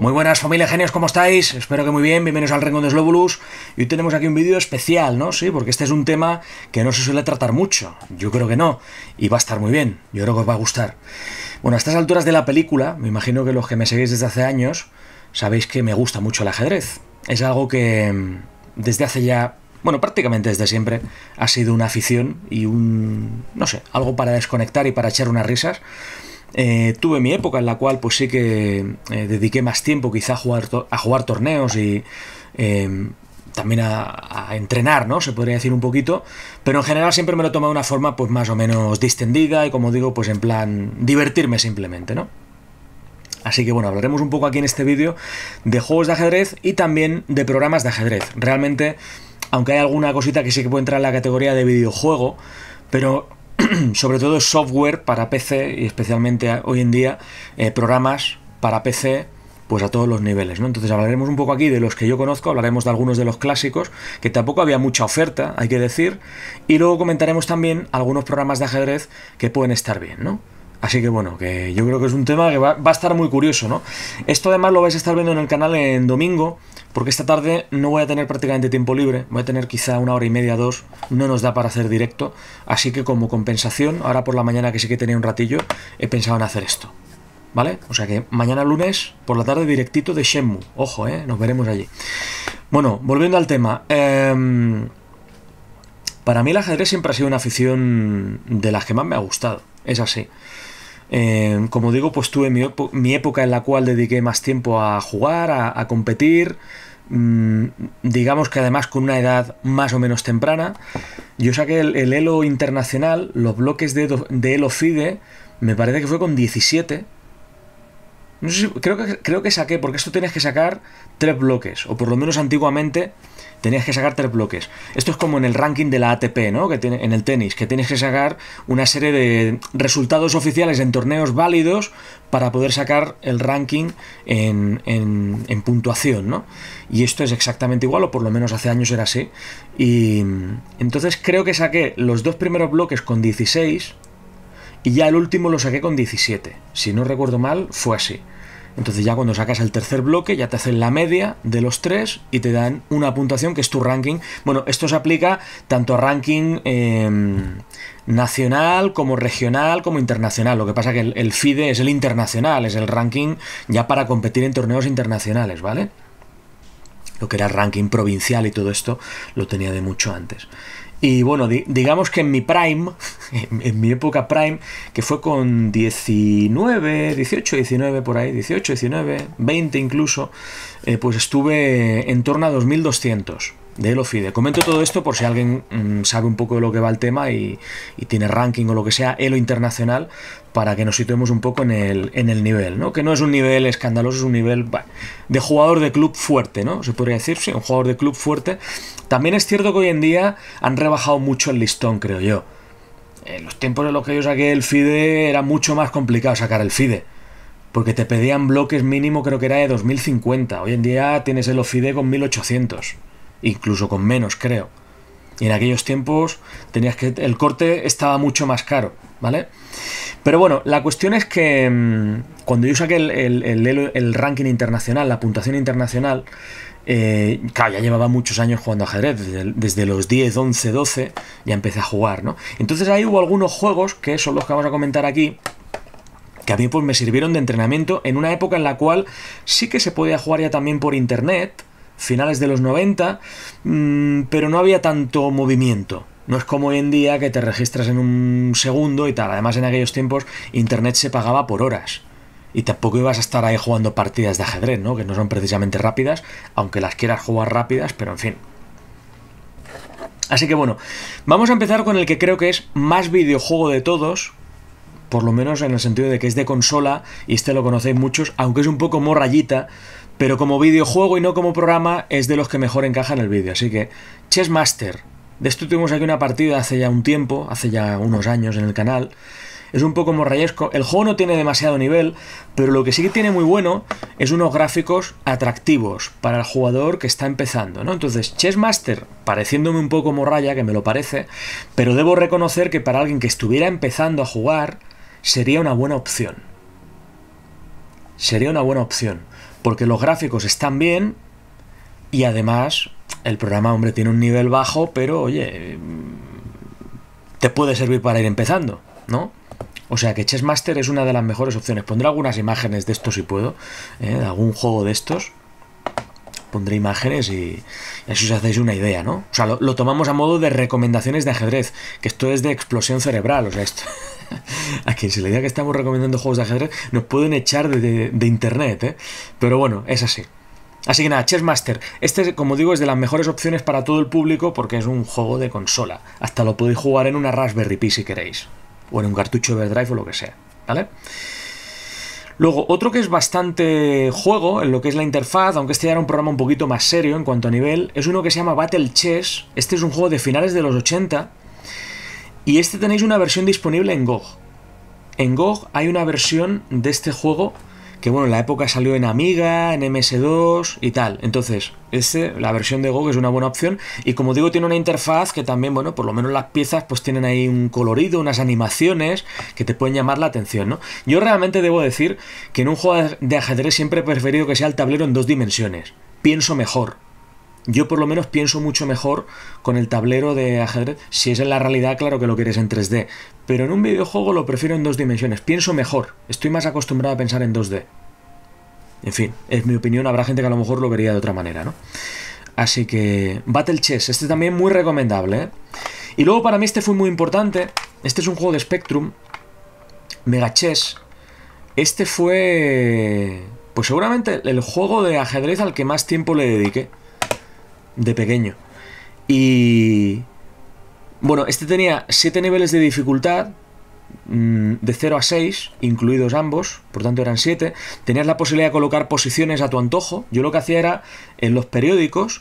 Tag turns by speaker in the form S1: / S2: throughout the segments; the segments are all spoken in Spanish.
S1: Muy buenas familia genios, ¿cómo estáis? Espero que muy bien, bienvenidos al Rincón de Slóbulus. Y hoy tenemos aquí un vídeo especial, ¿no? Sí, porque este es un tema que no se suele tratar mucho, yo creo que no, y va a estar muy bien, yo creo que os va a gustar. Bueno, a estas alturas de la película, me imagino que los que me seguís desde hace años sabéis que me gusta mucho el ajedrez. Es algo que mm, desde hace ya, bueno, prácticamente desde siempre, ha sido una afición y un, no sé, algo para desconectar y para echar unas risas. Eh, tuve mi época en la cual pues sí que eh, dediqué más tiempo quizá a jugar, a jugar torneos y em, también a, entrenar, ¿no? Se podría decir un poquito, pero en general siempre me lo tomo de una forma pues más o menos distendida y como digo pues en plan divertirme simplemente, ¿no? Así que bueno, hablaremos un poco aquí en este vídeo de juegos de ajedrez y también de programas de ajedrez. Realmente, aunque hay alguna cosita que sí que puede entrar en la categoría de videojuego, pero sobre todo software para PC y especialmente hoy en día eh, programas para PC pues a todos los niveles, ¿no? Entonces hablaremos un poco aquí de los que yo conozco, hablaremos de algunos de los clásicos, que tampoco había mucha oferta, hay que decir, y luego comentaremos también algunos programas de ajedrez que pueden estar bien, ¿no? Así que bueno, que yo creo que es un tema que va, a estar muy curioso, ¿no? Esto además lo vais a estar viendo en el canal en domingo, porque esta tarde no voy a tener prácticamente tiempo libre, voy a tener quizá una hora y media, dos, no nos da para hacer directo, así que como compensación, ahora por la mañana que sí que tenía un ratillo, he pensado en hacer esto, ¿vale? O sea que mañana lunes, por la tarde, directito de Shenmue, ojo, ¿eh? Nos veremos allí. Bueno, volviendo al tema, em, para mí el ajedrez siempre ha sido una afición de las que más me ha gustado, es así. Eh, como digo, pues tuve mi, época en la cual dediqué más tiempo a jugar, a, competir, mm, digamos que además con una edad más o menos temprana. Yo saqué el, el Elo Internacional, los bloques de, de Elo FIDE, me parece que fue con 17, no creo, que, creo que saqué, porque esto tienes que sacar tres bloques, o por lo menos antiguamente tenías que sacar tres bloques. Esto es como en el ranking de la ATP, ¿no? Que tiene, en el tenis, que tienes que sacar una serie de resultados oficiales en torneos válidos para poder sacar el ranking en, en puntuación, ¿no? Y esto es exactamente igual, o por lo menos hace años era así. Y entonces creo que saqué los dos primeros bloques con 16 y ya el último lo saqué con 17. Si no recuerdo mal, fue así. Entonces ya cuando sacas el tercer bloque ya te hacen la media de los tres y te dan una puntuación que es tu ranking. Bueno, esto se aplica tanto a ranking em, nacional como regional como internacional. Lo que pasa que el, el, FIDE es el internacional, es el ranking ya para competir en torneos internacionales, ¿vale? Lo que era el ranking provincial y todo esto lo tenía de mucho antes. Y bueno, digamos que en mi prime, en, mi época prime, que fue con 19, 18, 19 por ahí, 18, 19, 20 incluso, eh, pues estuve en torno a 2200 de FIDE. Comento todo esto por si alguien mm, sabe un poco de lo que va el tema y, tiene ranking o lo que sea, Elo internacional, para que nos situemos un poco en el, nivel, ¿no? Que no es un nivel escandaloso, es un nivel de jugador de club fuerte, ¿no? Se podría decir, sí, un jugador de club fuerte. También es cierto que hoy en día han rebajado mucho el listón, creo yo. En los tiempos en los que yo saqué el FIDE era mucho más complicado sacar el FIDE porque te pedían bloques mínimo, creo que era de 2050. Hoy en día tienes el FIDE con 1800 incluso con menos, creo. Y en aquellos tiempos tenías que. El corte estaba mucho más caro, ¿vale? Pero bueno, la cuestión es que mm, cuando yo saqué el, el, ranking internacional, la puntuación internacional, eh, claro, ya llevaba muchos años jugando ajedrez, desde, los 10, 11, 12 ya empecé a jugar, ¿no? Entonces ahí hubo algunos juegos, que son los que vamos a comentar aquí, que a mí pues me sirvieron de entrenamiento en una época en la cual sí que se podía jugar ya también por internet, finales de los 90, mm, pero no había tanto movimiento. No es como hoy en día que te registras en un segundo y tal. Además, en aquellos tiempos Internet se pagaba por horas. Y tampoco ibas a estar ahí jugando partidas de ajedrez, ¿no? Que no son precisamente rápidas, aunque las quieras jugar rápidas, pero en fin. Así que bueno, vamos a empezar con el que creo que es más videojuego de todos, por lo menos en el sentido de que es de consola, y este lo conocéis muchos, aunque es un poco morrayita, pero como videojuego y no como programa es de los que mejor encaja en el vídeo. Así que Chess Master. de esto tuvimos aquí una partida hace ya un tiempo, hace ya unos años en el canal. Es un poco morrayesco. El juego no tiene demasiado nivel, pero lo que sí que tiene muy bueno es unos gráficos atractivos para el jugador que está empezando, ¿no? Entonces, Master, pareciéndome un poco morraya, que me lo parece, pero debo reconocer que para alguien que estuviera empezando a jugar, sería una buena opción. Sería una buena opción porque los gráficos están bien y además el programa, hombre, tiene un nivel bajo, pero oye, te puede servir para ir empezando, ¿no? O sea que master es una de las mejores opciones. Pondré algunas imágenes de esto si puedo, ¿eh? de algún juego de estos. Pondré imágenes y, eso así os hacéis una idea, ¿no? O sea, lo, lo, tomamos a modo de recomendaciones de ajedrez, que esto es de explosión cerebral, o sea, esto, aquí se le diga que estamos recomendando juegos de ajedrez, nos pueden echar de, internet, ¿eh? Pero bueno, es así. Así que nada, chess master Este, como digo, es de las mejores opciones para todo el público porque es un juego de consola. Hasta lo podéis jugar en una Raspberry Pi si queréis. O en un cartucho de Drive o lo que sea. ¿Vale? Luego, otro que es bastante juego en lo que es la interfaz, aunque este ya era un programa un poquito más serio en cuanto a nivel, es uno que se llama Battle Chess. Este es un juego de finales de los 80 y este tenéis una versión disponible en GOG. En GOG hay una versión de este juego que, bueno, en la época salió en Amiga, en MS2 y tal. Entonces, este, la versión de GOG es una buena opción. Y como digo, tiene una interfaz que también, bueno, por lo menos las piezas pues tienen ahí un colorido, unas animaciones que te pueden llamar la atención, ¿no? Yo realmente debo decir que en un juego de ajedrez siempre he preferido que sea el tablero en dos dimensiones. Pienso mejor, yo por lo menos pienso mucho mejor con el tablero de ajedrez. Si es en la realidad, claro que lo quieres en 3D. Pero en un videojuego lo prefiero en dos dimensiones. Pienso mejor. Estoy más acostumbrado a pensar en 2D. En fin, es mi opinión. Habrá gente que a lo mejor lo vería de otra manera, ¿no? Así que Battle Chess, este también muy recomendable. ¿eh? Y luego para mí este fue muy importante. Este es un juego de Spectrum. Mega Chess. Este fue... Pues seguramente el juego de ajedrez al que más tiempo le dediqué de pequeño. Y... Bueno, este tenía 7 niveles de dificultad, mm, de 0 a 6, incluidos ambos, por tanto eran 7. Tenías la posibilidad de colocar posiciones a tu antojo. Yo lo que hacía era, en los periódicos,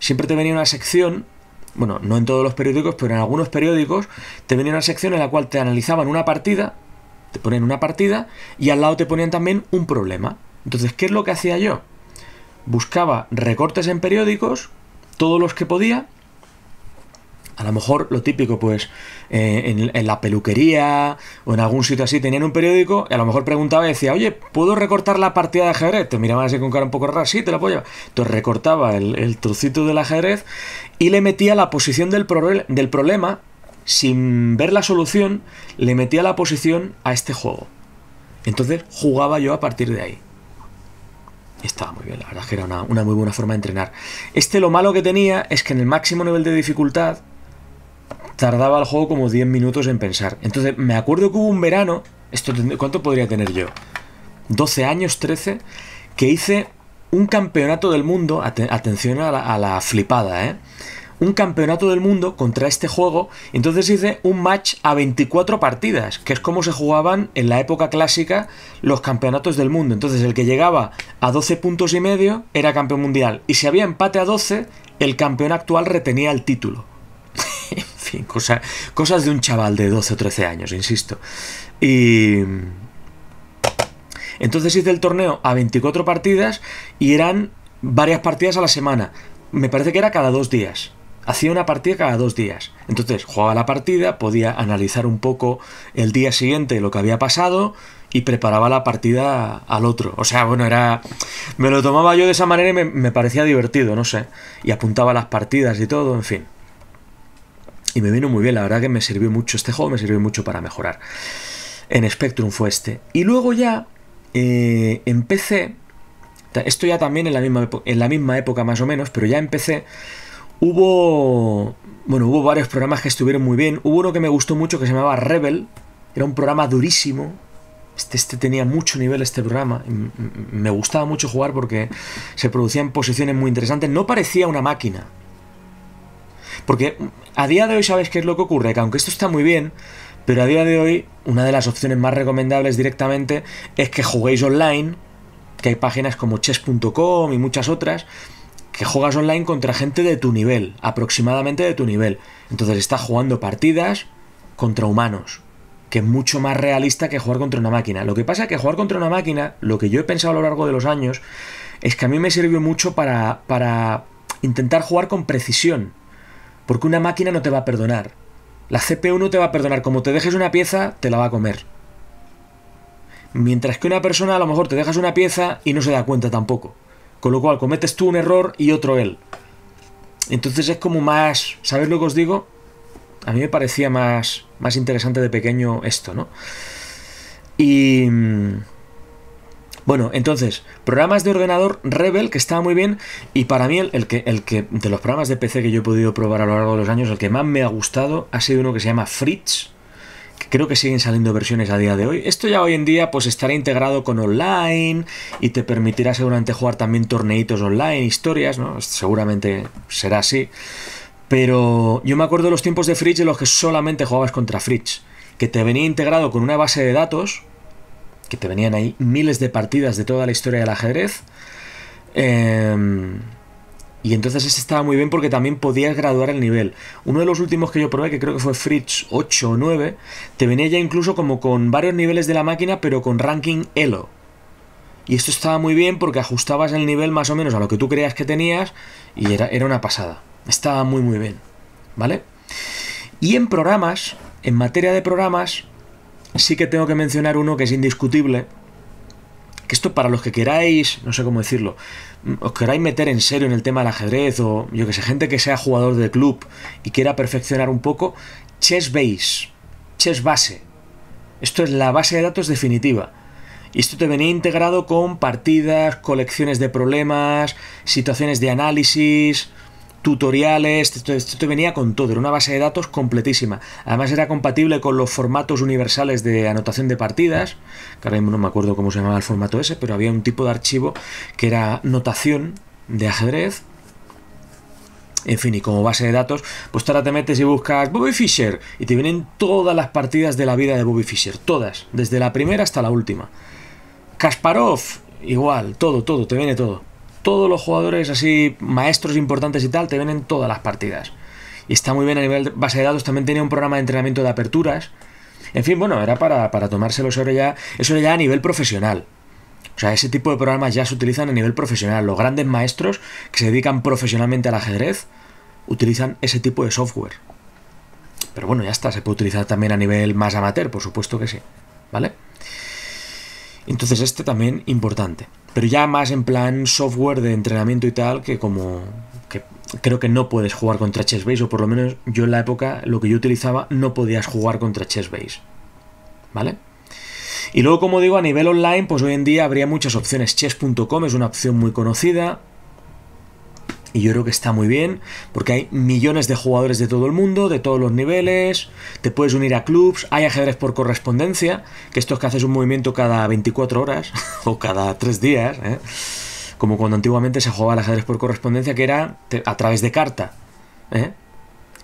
S1: siempre te venía una sección, bueno, no en todos los periódicos, pero en algunos periódicos, te venía una sección en la cual te analizaban una partida, te ponían una partida, y al lado te ponían también un problema. Entonces, ¿qué es lo que hacía yo? Buscaba recortes en periódicos todos los que podía. A lo mejor lo típico, pues eh, en, la peluquería o en algún sitio así tenían un periódico y a lo mejor preguntaba y decía, oye, ¿puedo recortar la partida de ajedrez? Te miraban así con cara un poco rara, sí, te la apoyo. Entonces recortaba el, trocito del ajedrez y le metía la posición del, del problema, sin ver la solución, le metía la posición a este juego. Entonces jugaba yo a partir de ahí. Estaba muy bien, la verdad es que era una, muy buena forma de entrenar. Este lo malo que tenía es que en el máximo nivel de dificultad tardaba el juego como 10 minutos en pensar. Entonces, me acuerdo que hubo un verano, esto, ¿cuánto podría tener yo? 12 años, 13, que hice un campeonato del mundo, atención a la, a la flipada, ¿eh? un campeonato del mundo contra este juego. Entonces hice un match a 24 partidas, que es como se jugaban en la época clásica los campeonatos del mundo. Entonces el que llegaba a 12 puntos y medio era campeón mundial. Y si había empate a 12, el campeón actual retenía el título. en fin, cosas de un chaval de 12 o 13 años, insisto. Y... Entonces hice el torneo a 24 partidas y eran varias partidas a la semana. Me parece que era cada dos días hacía una partida cada dos días. Entonces jugaba la partida, podía analizar un poco el día siguiente lo que había pasado y preparaba la partida al otro. O sea, bueno, era. Me lo tomaba yo de esa manera y me, parecía divertido, no sé. Y apuntaba las partidas y todo, en fin. Y me vino muy bien, la verdad que me sirvió mucho este juego, me sirvió mucho para mejorar. En Spectrum fue este. Y luego ya eh, empecé. Esto ya también en la, misma, en la misma época más o menos, pero ya empecé Hubo. Bueno, hubo varios programas que estuvieron muy bien. Hubo uno que me gustó mucho que se llamaba Rebel. Era un programa durísimo. Este, este tenía mucho nivel este programa. Me gustaba mucho jugar porque se producían posiciones muy interesantes. No parecía una máquina. Porque a día de hoy, ¿sabes qué es lo que ocurre? Que aunque esto está muy bien, pero a día de hoy, una de las opciones más recomendables directamente es que juguéis online, que hay páginas como chess.com y muchas otras, que juegas online contra gente de tu nivel, aproximadamente de tu nivel. Entonces estás jugando partidas contra humanos, que es mucho más realista que jugar contra una máquina. Lo que pasa es que jugar contra una máquina, lo que yo he pensado a lo largo de los años, es que a mí me sirvió mucho para, intentar jugar con precisión, porque una máquina no te va a perdonar. La CPU no te va a perdonar, como te dejes una pieza, te la va a comer. Mientras que una persona a lo mejor te dejas una pieza y no se da cuenta tampoco. Con lo cual cometes tú un error y otro él. Entonces es como más, ¿sabéis lo que os digo? A mí me parecía más, más interesante de pequeño esto, ¿no? Y... Mm, bueno, entonces, programas de ordenador Rebel, que estaba muy bien, y para mí el, que, el que, de los programas de PC que yo he podido probar a lo largo de los años, el que más me ha gustado ha sido uno que se llama Fritz, Creo que siguen saliendo versiones a día de hoy. Esto ya hoy en día pues estará integrado con online y te permitirá seguramente jugar también torneitos online, historias, ¿no? Seguramente será así. Pero yo me acuerdo de los tiempos de Fridge en los que solamente jugabas contra Fridge, que te venía integrado con una base de datos, que te venían ahí miles de partidas de toda la historia del ajedrez. Eh, y entonces ese estaba muy bien porque también podías graduar el nivel. Uno de los últimos que yo probé, que creo que fue Fritz 8 o 9, te venía ya incluso como con varios niveles de la máquina, pero con ranking Elo. Y esto estaba muy bien porque ajustabas el nivel más o menos a lo que tú creías que tenías y era, era una pasada. Estaba muy muy bien. ¿Vale? Y en programas, en materia de programas, sí que tengo que mencionar uno que es indiscutible, que esto para los que queráis, no sé cómo decirlo, os queráis meter en serio en el tema del ajedrez o yo que sé, gente que sea jugador de club y quiera perfeccionar un poco, Chess Base, Chess Base. Esto es la base de datos definitiva. Y esto te venía integrado con partidas, colecciones de problemas, situaciones de análisis, tutoriales, esto te venía con todo, era una base de datos completísima. Además era compatible con los formatos universales de anotación de partidas, que ahora mismo no me acuerdo cómo se llamaba el formato ese, pero había un tipo de archivo que era notación de ajedrez. En fin, y como base de datos, pues ahora te metes y buscas Bobby Fischer y te vienen todas las partidas de la vida de Bobby Fischer, todas, desde la primera hasta la última. Kasparov, igual, todo, todo, te viene todo todos los jugadores así, maestros importantes y tal, te ven en todas las partidas. Y está muy bien a nivel base de datos. También tenía un programa de entrenamiento de aperturas. En fin, bueno, era para, para tomárselo eso ya, eso ya a nivel profesional. O sea, ese tipo de programas ya se utilizan a nivel profesional. Los grandes maestros que se dedican profesionalmente al ajedrez utilizan ese tipo de software. Pero bueno, ya está, se puede utilizar también a nivel más amateur, por supuesto que sí. ¿Vale? Entonces este también importante. Pero ya más en plan software de entrenamiento y tal, que como que creo que no puedes jugar contra Chessbase, o por lo menos yo en la época lo que yo utilizaba no podías jugar contra Chessbase. ¿Vale? Y luego, como digo, a nivel online, pues hoy en día habría muchas opciones. Chess.com es una opción muy conocida. Y yo creo que está muy bien, porque hay millones de jugadores de todo el mundo, de todos los niveles, te puedes unir a clubs, hay ajedrez por correspondencia, que esto es que haces un movimiento cada 24 horas o cada 3 días, ¿eh? como cuando antiguamente se jugaba el ajedrez por correspondencia, que era a través de carta. ¿eh?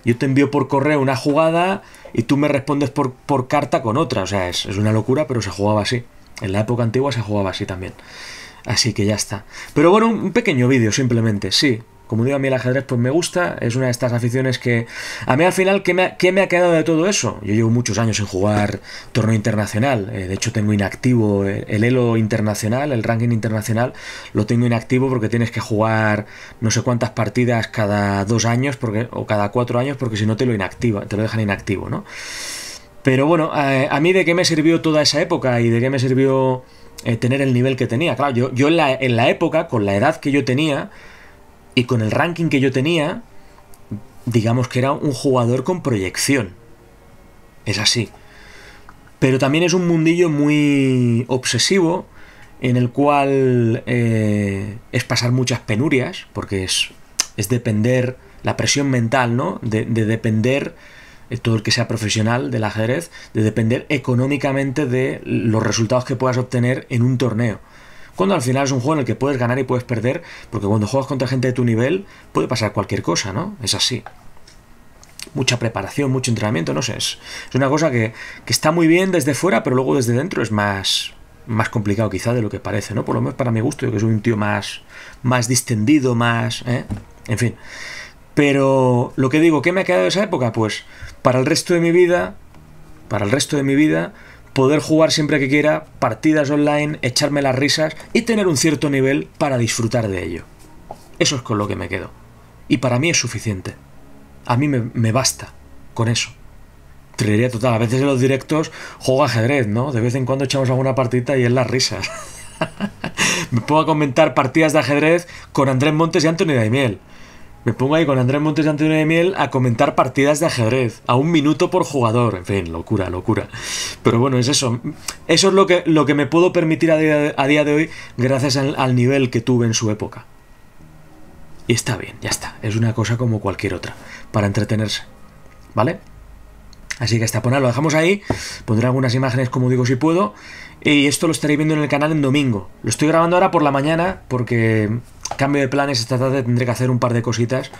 S1: Yo te envío por correo una jugada y tú me respondes por, por carta con otra. O sea, es una locura, pero se jugaba así. En la época antigua se jugaba así también. Así que ya está. Pero bueno, un pequeño vídeo simplemente, sí como digo, a mí el ajedrez pues me gusta, es una de estas aficiones que... A mí al final, ¿qué me ha, me ha quedado de todo eso? Yo llevo muchos años en jugar torneo internacional, eh, de hecho tengo inactivo el elo internacional, el ranking internacional, lo tengo inactivo porque tienes que jugar no sé cuántas partidas cada dos años porque, o cada cuatro años porque si no te lo inactiva, te lo dejan inactivo, ¿no? Pero bueno, eh, a mí de qué me sirvió toda esa época y de qué me sirvió eh, tener el nivel que tenía. Claro, yo, yo en, la, en la época, con la edad que yo tenía, y con el ranking que yo tenía, digamos que era un jugador con proyección. Es así. Pero también es un mundillo muy obsesivo, en el cual eh, es pasar muchas penurias, porque es, depender, la presión mental, ¿no? De, depender, eh, todo el que sea profesional del ajedrez, de depender económicamente de los resultados que puedas obtener en un torneo cuando al final es un juego en el que puedes ganar y puedes perder, porque cuando juegas contra gente de tu nivel puede pasar cualquier cosa, ¿no? Es así. Mucha preparación, mucho entrenamiento, no sé. Es, una cosa que, que, está muy bien desde fuera, pero luego desde dentro es más, más complicado quizá de lo que parece, ¿no? Por lo menos para mi gusto, yo que soy un tío más, más distendido, más... ¿eh? En fin. Pero lo que digo, ¿qué me ha quedado de esa época? Pues para el resto de mi vida, para el resto de mi vida, poder jugar siempre que quiera, partidas online, echarme las risas y tener un cierto nivel para disfrutar de ello. Eso es con lo que me quedo. Y para mí es suficiente. A mí me, basta con eso. Trilería total. A veces en los directos juego ajedrez, ¿no? De vez en cuando echamos alguna partita y es las risas. me puedo comentar partidas de ajedrez con Andrés Montes y Antonio Daimiel. Me pongo ahí con Andrés Montes de Antonio de Miel a comentar partidas de ajedrez, a un minuto por jugador. En fin, locura, locura. Pero bueno, es eso. Eso es lo que, lo que me puedo permitir a día, de, hoy gracias al, nivel que tuve en su época. Y está bien, ya está. Es una cosa como cualquier otra, para entretenerse. ¿Vale? Así que hasta poner, lo dejamos ahí. Pondré algunas imágenes como digo si puedo. Y esto lo estaré viendo en el canal en domingo. Lo estoy grabando ahora por la mañana porque Cambio de planes, esta tarde tendré que hacer un par de cositas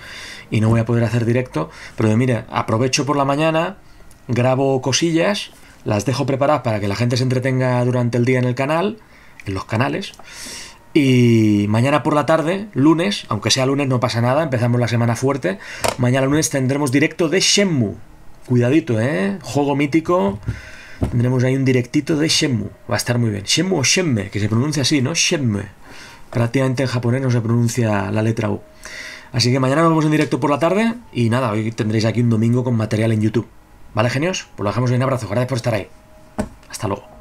S1: y no voy a poder hacer directo. Pero mira, aprovecho por la mañana, grabo cosillas, las dejo preparadas para que la gente se entretenga durante el día en el canal, en los canales. Y mañana por la tarde, lunes, aunque sea lunes no pasa nada, empezamos la semana fuerte. Mañana lunes tendremos directo de Shenmu. Cuidadito, ¿eh? Juego mítico. Tendremos ahí un directito de Shenmue. Va a estar muy bien. Shenmu, o Shemme que se pronuncia así, ¿no? Shemme Prácticamente en japonés no se pronuncia la letra U. Así que mañana nos vemos en directo por la tarde y nada, hoy tendréis aquí un domingo con material en YouTube. ¿Vale, genios? Pues lo dejamos en un abrazo. Gracias por estar ahí. Hasta luego.